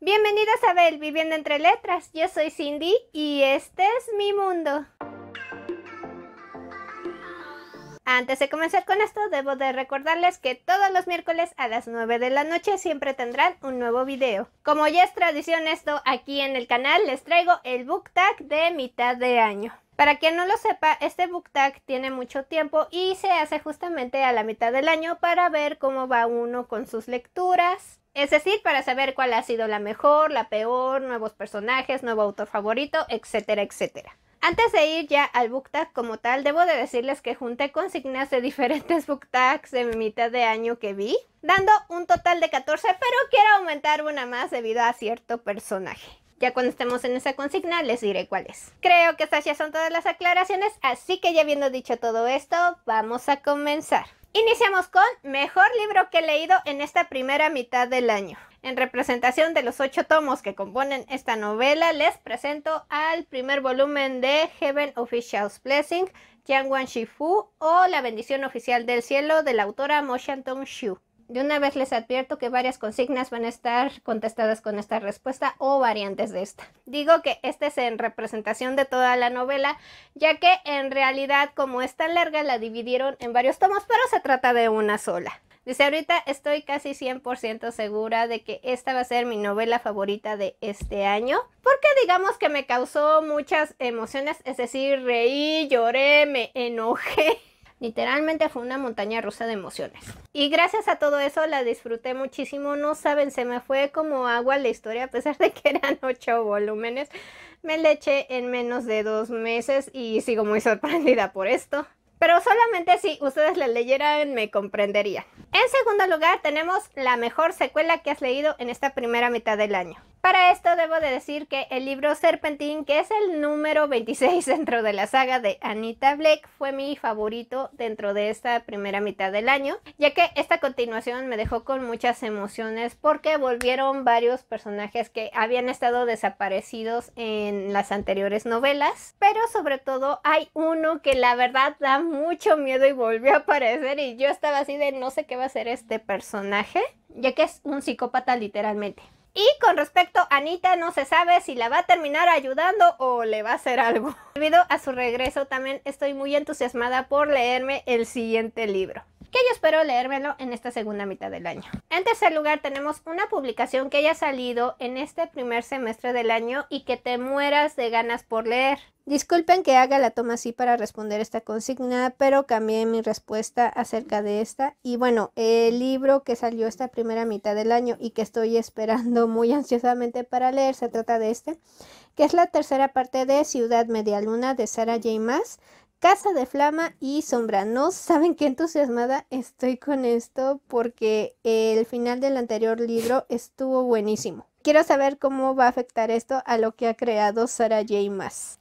Bienvenidos a Bel, Viviendo entre Letras. Yo soy Cindy y este es mi mundo. Antes de comenzar con esto, debo de recordarles que todos los miércoles a las 9 de la noche siempre tendrán un nuevo video. Como ya es tradición esto, aquí en el canal les traigo el book tag de mitad de año. Para quien no lo sepa, este book tag tiene mucho tiempo y se hace justamente a la mitad del año para ver cómo va uno con sus lecturas. Es decir, para saber cuál ha sido la mejor, la peor, nuevos personajes, nuevo autor favorito, etcétera, etcétera. Antes de ir ya al book tag como tal, debo de decirles que junté consignas de diferentes book tags de mi mitad de año que vi, dando un total de 14, pero quiero aumentar una más debido a cierto personaje. Ya cuando estemos en esa consigna les diré cuál es. Creo que estas ya son todas las aclaraciones, así que ya habiendo dicho todo esto, vamos a comenzar. Iniciamos con mejor libro que he leído en esta primera mitad del año. En representación de los ocho tomos que componen esta novela, les presento al primer volumen de Heaven Official's Blessing, Jiang Wan Shifu o La bendición oficial del cielo de la autora Mo Shantong Shu. De una vez les advierto que varias consignas van a estar contestadas con esta respuesta o variantes de esta. Digo que esta es en representación de toda la novela, ya que en realidad como es tan larga la dividieron en varios tomos, pero se trata de una sola. Dice, ahorita estoy casi 100% segura de que esta va a ser mi novela favorita de este año, porque digamos que me causó muchas emociones, es decir, reí, lloré, me enojé. Literalmente fue una montaña rusa de emociones. Y gracias a todo eso la disfruté muchísimo. No saben, se me fue como agua la historia, a pesar de que eran ocho volúmenes. Me le eché en menos de dos meses y sigo muy sorprendida por esto. Pero solamente si ustedes la leyeran me comprendería En segundo lugar tenemos la mejor secuela que has leído en esta primera mitad del año. Para esto debo de decir que el libro Serpentine, que es el número 26 dentro de la saga de Anita Blake, fue mi favorito dentro de esta primera mitad del año, ya que esta continuación me dejó con muchas emociones porque volvieron varios personajes que habían estado desaparecidos en las anteriores novelas, pero sobre todo hay uno que la verdad da mucho miedo y volvió a aparecer y yo estaba así de no sé qué va a ser este personaje, ya que es un psicópata literalmente. Y con respecto a Anita, no se sabe si la va a terminar ayudando o le va a hacer algo. Debido a su regreso, también estoy muy entusiasmada por leerme el siguiente libro que yo espero leérmelo en esta segunda mitad del año. En tercer lugar tenemos una publicación que haya salido en este primer semestre del año y que te mueras de ganas por leer. Disculpen que haga la toma así para responder esta consigna, pero cambié mi respuesta acerca de esta. Y bueno, el libro que salió esta primera mitad del año y que estoy esperando muy ansiosamente para leer se trata de este, que es la tercera parte de Ciudad Medialuna de Sarah J. Maas. Casa de Flama y Sombra. No saben qué entusiasmada estoy con esto porque el final del anterior libro estuvo buenísimo. Quiero saber cómo va a afectar esto a lo que ha creado Sarah J.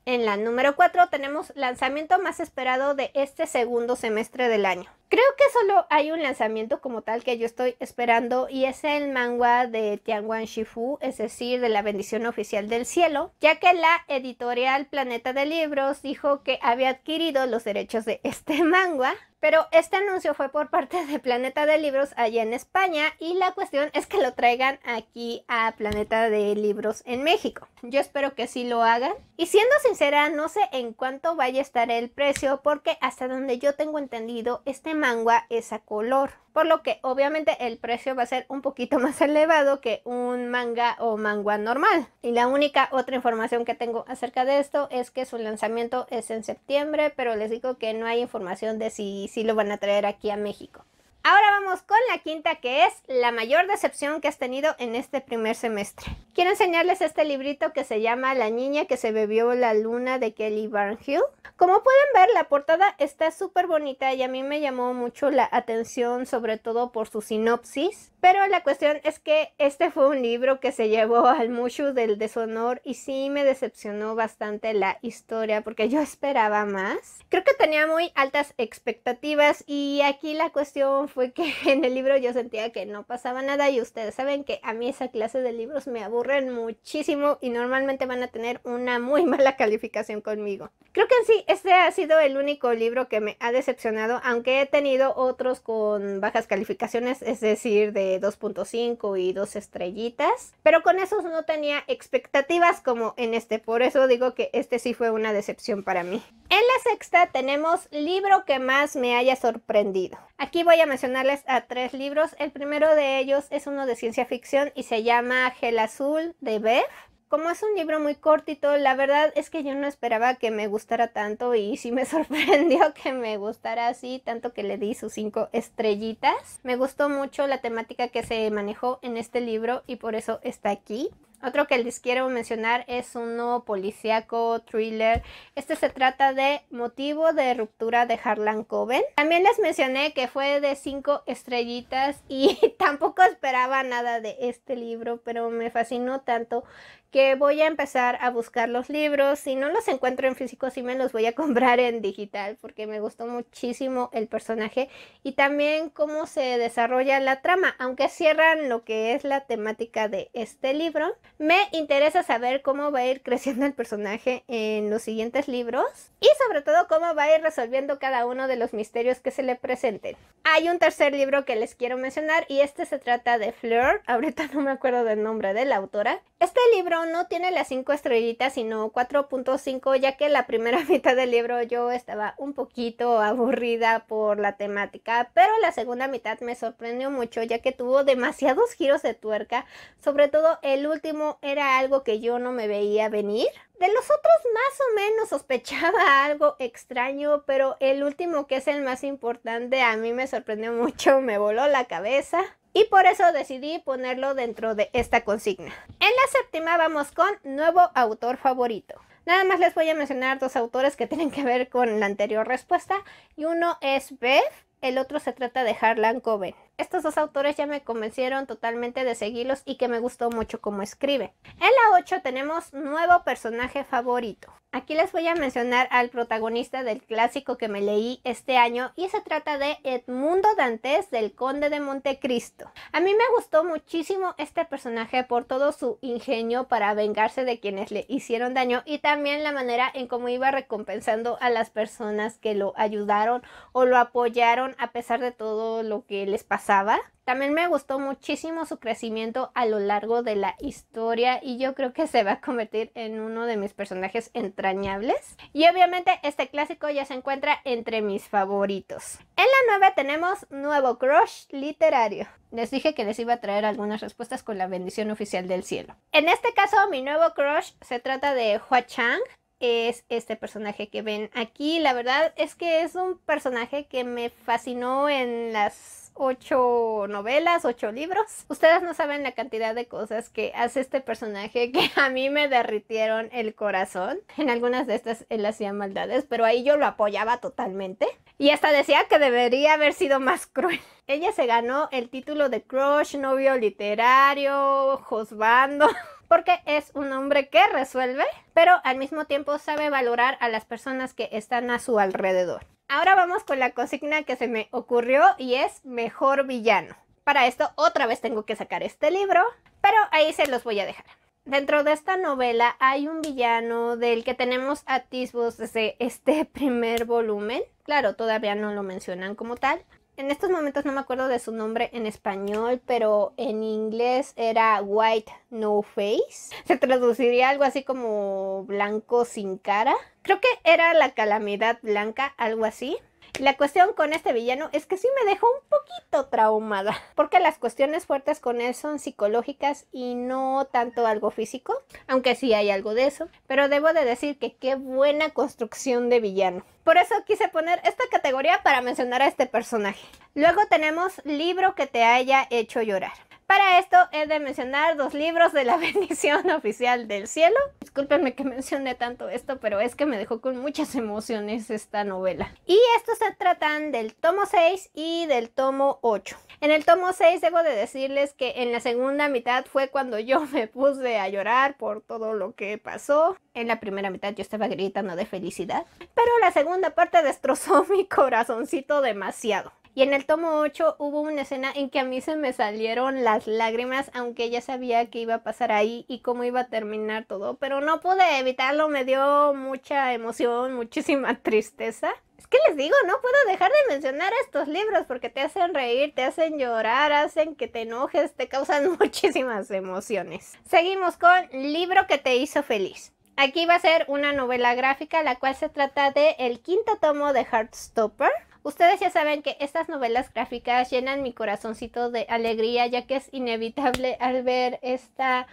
En la número 4 tenemos lanzamiento más esperado de este segundo semestre del año. Creo que solo hay un lanzamiento como tal que yo estoy esperando y es el manga de Tianguan Shifu, es decir, de la bendición oficial del cielo, ya que la editorial Planeta de Libros dijo que había adquirido los derechos de este manga pero este anuncio fue por parte de Planeta de Libros allá en España y la cuestión es que lo traigan aquí a Planeta de Libros en México. Yo espero que sí lo hagan. Y siendo sincera, no sé en cuánto vaya a estar el precio porque hasta donde yo tengo entendido, este manga es a color por lo que obviamente el precio va a ser un poquito más elevado que un manga o manga normal. Y la única otra información que tengo acerca de esto es que su lanzamiento es en septiembre, pero les digo que no hay información de si, si lo van a traer aquí a México. Ahora vamos con la quinta que es la mayor decepción que has tenido en este primer semestre. Quiero enseñarles este librito que se llama La niña que se bebió la luna de Kelly Barnhill. Como pueden ver la portada está súper bonita y a mí me llamó mucho la atención sobre todo por su sinopsis. Pero la cuestión es que este fue un libro que se llevó al Mushu del deshonor y sí me decepcionó bastante la historia porque yo esperaba más. Creo que tenía muy altas expectativas y aquí la cuestión fue que en el libro yo sentía que no pasaba nada y ustedes saben que a mí esa clase de libros me aburren muchísimo y normalmente van a tener una muy mala calificación conmigo. Creo que en sí este ha sido el único libro que me ha decepcionado aunque he tenido otros con bajas calificaciones, es decir, de 2.5 y dos estrellitas, pero con esos no tenía expectativas como en este, por eso digo que este sí fue una decepción para mí. En la sexta tenemos libro que más me haya sorprendido. Aquí voy a mencionarles a tres libros. El primero de ellos es uno de ciencia ficción y se llama Gel Azul de Bev como es un libro muy cortito, la verdad es que yo no esperaba que me gustara tanto y sí me sorprendió que me gustara así, tanto que le di sus cinco estrellitas. Me gustó mucho la temática que se manejó en este libro y por eso está aquí. Otro que les quiero mencionar es uno policíaco thriller. Este se trata de Motivo de ruptura de Harlan Coben. También les mencioné que fue de 5 estrellitas y tampoco esperaba nada de este libro, pero me fascinó tanto que voy a empezar a buscar los libros. Si no los encuentro en físico, sí me los voy a comprar en digital porque me gustó muchísimo el personaje y también cómo se desarrolla la trama, aunque cierran lo que es la temática de este libro. Me interesa saber cómo va a ir creciendo el personaje en los siguientes libros y sobre todo cómo va a ir resolviendo cada uno de los misterios que se le presenten. Hay un tercer libro que les quiero mencionar y este se trata de Fleur, ahorita no me acuerdo del nombre de la autora. Este libro no tiene las 5 estrellitas sino 4.5 ya que la primera mitad del libro yo estaba un poquito aburrida por la temática, pero la segunda mitad me sorprendió mucho ya que tuvo demasiados giros de tuerca, sobre todo el último era algo que yo no me veía venir. De los otros más o menos sospechaba algo extraño, pero el último que es el más importante a mí me sorprendió mucho, me voló la cabeza y por eso decidí ponerlo dentro de esta consigna. En la séptima vamos con nuevo autor favorito. Nada más les voy a mencionar dos autores que tienen que ver con la anterior respuesta y uno es Beth el otro se trata de Harlan Coben. Estos dos autores ya me convencieron totalmente de seguirlos y que me gustó mucho cómo escribe. En la 8 tenemos nuevo personaje favorito. Aquí les voy a mencionar al protagonista del clásico que me leí este año y se trata de Edmundo Dantes del Conde de Montecristo. A mí me gustó muchísimo este personaje por todo su ingenio para vengarse de quienes le hicieron daño y también la manera en cómo iba recompensando a las personas que lo ayudaron o lo apoyaron a pesar de todo lo que les pasaba. También me gustó muchísimo su crecimiento a lo largo de la historia y yo creo que se va a convertir en uno de mis personajes entrañables. Y obviamente este clásico ya se encuentra entre mis favoritos. En la nueva tenemos nuevo crush literario. Les dije que les iba a traer algunas respuestas con la bendición oficial del cielo. En este caso mi nuevo crush se trata de Hua Chang, es este personaje que ven aquí. La verdad es que es un personaje que me fascinó en las ocho novelas, ocho libros. Ustedes no saben la cantidad de cosas que hace este personaje que a mí me derritieron el corazón. En algunas de estas él hacía maldades, pero ahí yo lo apoyaba totalmente. Y hasta decía que debería haber sido más cruel. Ella se ganó el título de crush, novio literario, josbando. porque es un hombre que resuelve, pero al mismo tiempo sabe valorar a las personas que están a su alrededor. Ahora vamos con la consigna que se me ocurrió y es mejor villano. Para esto otra vez tengo que sacar este libro, pero ahí se los voy a dejar. Dentro de esta novela hay un villano del que tenemos atisbos desde este primer volumen. Claro, todavía no lo mencionan como tal, en estos momentos no me acuerdo de su nombre en español, pero en inglés era White No Face. Se traduciría algo así como blanco sin cara. Creo que era la calamidad blanca, algo así. La cuestión con este villano es que sí me dejó un poquito traumada, porque las cuestiones fuertes con él son psicológicas y no tanto algo físico, aunque sí hay algo de eso, pero debo de decir que qué buena construcción de villano. Por eso quise poner esta categoría para mencionar a este personaje. Luego tenemos libro que te haya hecho llorar. Para esto he de mencionar dos libros de la bendición oficial del cielo. Discúlpenme que mencione tanto esto, pero es que me dejó con muchas emociones esta novela. Y estos se tratan del tomo 6 y del tomo 8. En el tomo 6 debo de decirles que en la segunda mitad fue cuando yo me puse a llorar por todo lo que pasó. En la primera mitad yo estaba gritando de felicidad, pero la segunda parte destrozó mi corazoncito demasiado. Y en el tomo 8 hubo una escena en que a mí se me salieron las lágrimas, aunque ya sabía que iba a pasar ahí y cómo iba a terminar todo, pero no pude evitarlo, me dio mucha emoción, muchísima tristeza. Es que les digo, no puedo dejar de mencionar estos libros porque te hacen reír, te hacen llorar, hacen que te enojes, te causan muchísimas emociones. Seguimos con Libro que te hizo feliz. Aquí va a ser una novela gráfica, la cual se trata de el quinto tomo de Heartstopper. Ustedes ya saben que estas novelas gráficas llenan mi corazoncito de alegría, ya que es inevitable al ver esta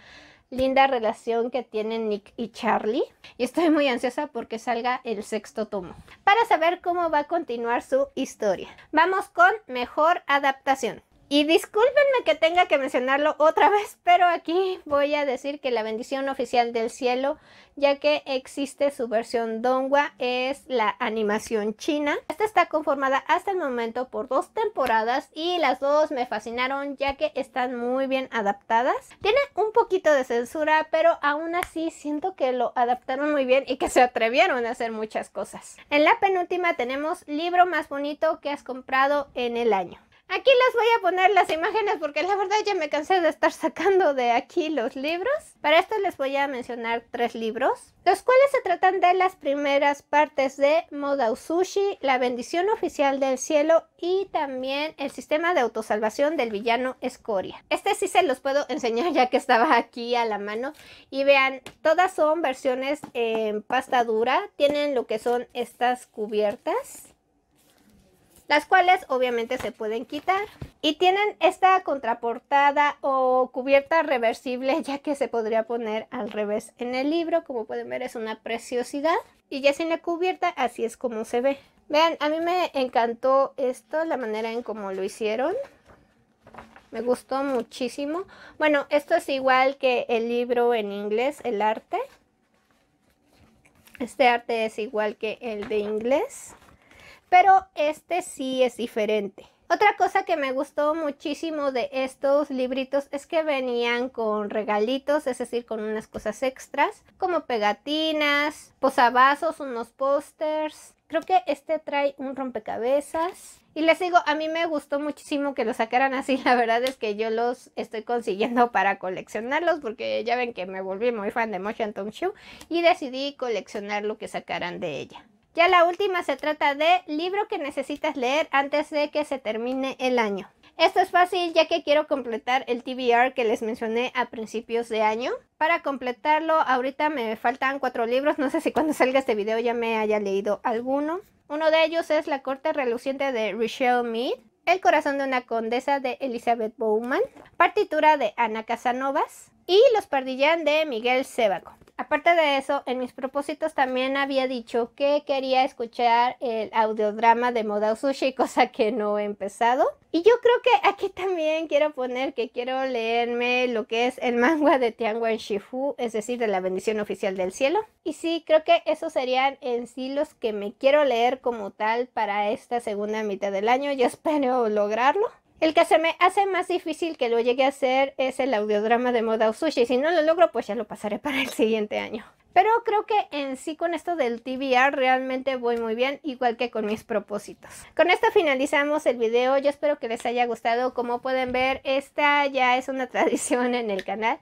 linda relación que tienen Nick y Charlie. Y estoy muy ansiosa porque salga el sexto tomo para saber cómo va a continuar su historia. Vamos con mejor adaptación. Y discúlpenme que tenga que mencionarlo otra vez, pero aquí voy a decir que la bendición oficial del cielo, ya que existe su versión Donghua, es la animación china. Esta está conformada hasta el momento por dos temporadas y las dos me fascinaron ya que están muy bien adaptadas. Tiene un poquito de censura, pero aún así siento que lo adaptaron muy bien y que se atrevieron a hacer muchas cosas. En la penúltima tenemos libro más bonito que has comprado en el año. Aquí les voy a poner las imágenes porque la verdad ya me cansé de estar sacando de aquí los libros. Para esto les voy a mencionar tres libros, los cuales se tratan de las primeras partes de Moda Modausushi, La bendición oficial del cielo y también el sistema de autosalvación del villano Escoria. Este sí se los puedo enseñar ya que estaba aquí a la mano. Y vean, todas son versiones en pasta dura, tienen lo que son estas cubiertas las cuales obviamente se pueden quitar. Y tienen esta contraportada o cubierta reversible ya que se podría poner al revés en el libro. Como pueden ver es una preciosidad. Y ya sin la cubierta así es como se ve. Vean, a mí me encantó esto, la manera en cómo lo hicieron. Me gustó muchísimo. Bueno, esto es igual que el libro en inglés, el arte. Este arte es igual que el de inglés pero este sí es diferente. Otra cosa que me gustó muchísimo de estos libritos es que venían con regalitos, es decir, con unas cosas extras, como pegatinas, posavasos, unos pósters. Creo que este trae un rompecabezas. Y les digo, a mí me gustó muchísimo que lo sacaran así. La verdad es que yo los estoy consiguiendo para coleccionarlos porque ya ven que me volví muy fan de Motion Tom Shoe y decidí coleccionar lo que sacaran de ella. Ya la última se trata de libro que necesitas leer antes de que se termine el año. Esto es fácil ya que quiero completar el TBR que les mencioné a principios de año. Para completarlo, ahorita me faltan cuatro libros. No sé si cuando salga este video ya me haya leído alguno. Uno de ellos es La corte reluciente de Richelle Mead, El corazón de una condesa de Elizabeth Bowman, partitura de Ana Casanovas, y Los pardillán de Miguel Sebaco. Aparte de eso, en mis propósitos también había dicho que quería escuchar el audiodrama de Modao Sushi, cosa que no he empezado. Y yo creo que aquí también quiero poner que quiero leerme lo que es el manga de Tianguan Shifu, es decir, de la bendición oficial del cielo. Y sí, creo que esos serían en sí los que me quiero leer como tal para esta segunda mitad del año. Yo espero lograrlo. El que se me hace más difícil que lo llegue a hacer es el audiodrama de Moda Sushi. Si no lo logro, pues ya lo pasaré para el siguiente año. Pero creo que en sí con esto del TBR realmente voy muy bien, igual que con mis propósitos. Con esto finalizamos el video, yo espero que les haya gustado. Como pueden ver, esta ya es una tradición en el canal.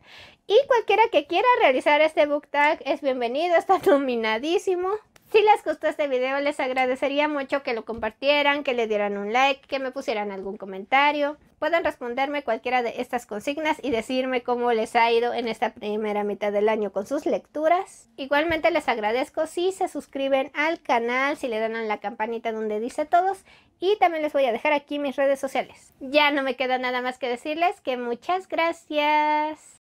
Y cualquiera que quiera realizar este book tag es bienvenido, está nominadísimo. Si les gustó este video, les agradecería mucho que lo compartieran, que le dieran un like, que me pusieran algún comentario. Pueden responderme cualquiera de estas consignas y decirme cómo les ha ido en esta primera mitad del año con sus lecturas. Igualmente les agradezco si se suscriben al canal, si le dan a la campanita donde dice todos y también les voy a dejar aquí mis redes sociales. Ya no me queda nada más que decirles que muchas gracias.